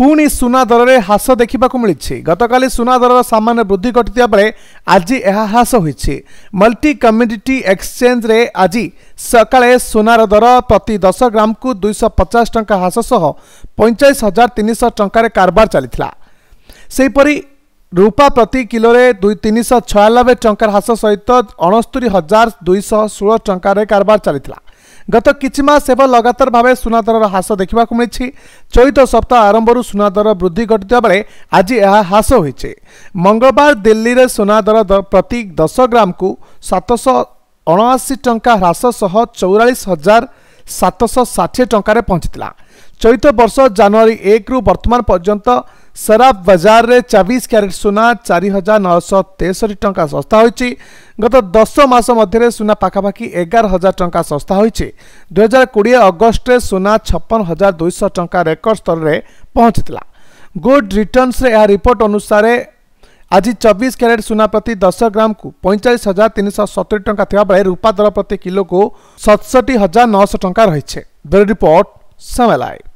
ପୁଣି ସୁନା ଦରରେ ହ୍ରାସ ଦେଖିବାକୁ ମିଳିଛି ଗତକାଲି ସୁନା ଦରର ସାମାନ୍ୟ ବୃଦ୍ଧି ଘଟିଥିବା ବେଳେ ଆଜି ଏହା ହ୍ରାସ ହୋଇଛି ମଲ୍ଟି କମ୍ୟୁନିଟି ଏକ୍ସଚେଞ୍ଜରେ ଆଜି ସକାଳେ ସୁନାର ଦର ପ୍ରତି ଦଶ ଗ୍ରାମକୁ ଦୁଇଶହ ପଚାଶ ଟଙ୍କା ହ୍ରାସ ସହ ପଇଁଚାଳିଶ ହଜାର ତିନିଶହ ଟଙ୍କାରେ କାରବାର ଚାଲିଥିଲା ସେହିପରି ରୂପା ପ୍ରତି କିଲୋରେ ଦୁଇ ତିନିଶହ ଛୟାନବେ ଟଙ୍କାର ହ୍ରାସ ସହିତ অণস্তরি ହଜାର ଦୁଇଶହ ଷୋହଳ ଟଙ୍କାରେ କାରବାର ଚାଲିଥିଲା ଗତ କିଛି ମାସ ହେବ ଲଗାତାର ଭାବେ ସୁନାଦରର ହ୍ରାସ ଦେଖିବାକୁ ମିଳିଛି ଚଳିତ ସପ୍ତାହ ଆରମ୍ଭରୁ ସୁନାଦର ବୃଦ୍ଧି ଘଟିଥିବା ବେଳେ ଆଜି ଏହା ହ୍ରାସ ହୋଇଛି ମଙ୍ଗଳବାର ଦିଲ୍ଲୀରେ ସୁନାଦର ପ୍ରତି ଦଶ ଗ୍ରାମକୁ ସାତଶହ ଅଣାଅଶୀ ଟଙ୍କା ହ୍ରାସ ସହ ଚଉରାଳିଶ ହଜାର ସାତଶହ ଷାଠିଏ ଟଙ୍କାରେ ପହଞ୍ଚିଥିଲା ଚଳିତ ବର୍ଷ ଜାନୁଆରୀ ଏକରୁ ବର୍ତ୍ତମାନ ପର୍ଯ୍ୟନ୍ତ ସରାଫ ବଜାରରେ ଚବିଶ କ୍ୟାରେଟ୍ ସୁନା ଚାରି ହଜାର ନଅଶହ ତେଷଠି ଟଙ୍କା ଶସ୍ତା ହୋଇଛି ଗତ ଦଶ ମାସ ମଧ୍ୟରେ ସୁନା ପାଖାପାଖି ଏଗାର ହଜାର ଟଙ୍କା ଶସ୍ତା ହୋଇଛି ଦୁଇହଜାର କୋଡ଼ିଏ ଅଗଷ୍ଟରେ ସୁନା ଛପନ ହଜାର ଦୁଇଶହ ଟଙ୍କା ରେକର୍ଡ ସ୍ତରରେ ପହଞ୍ଚିଥିଲା ଗୁଡ୍ ରିଟର୍ଣ୍ଣସରେ ଏହା ରିପୋର୍ଟ ଅନୁସାରେ ଆଜି ଚବିଶ କ୍ୟାରେଟ୍ ସୁନା ପ୍ରତି ଦଶ ଗ୍ରାମକୁ ପଇଁଚାଳିଶ ହଜାର ତିନିଶହ ସତୁରି ଟଙ୍କା ଥିବାବେଳେ ରୂପା ଦର ପ୍ରତି କିଲୋକୁ ସତଷଠି ହଜାର ନଅଶହ ଟଙ୍କା ରହିଛି ବ୍ୟୁରୋ ରିପୋର୍ଟ ସମେଲାଇ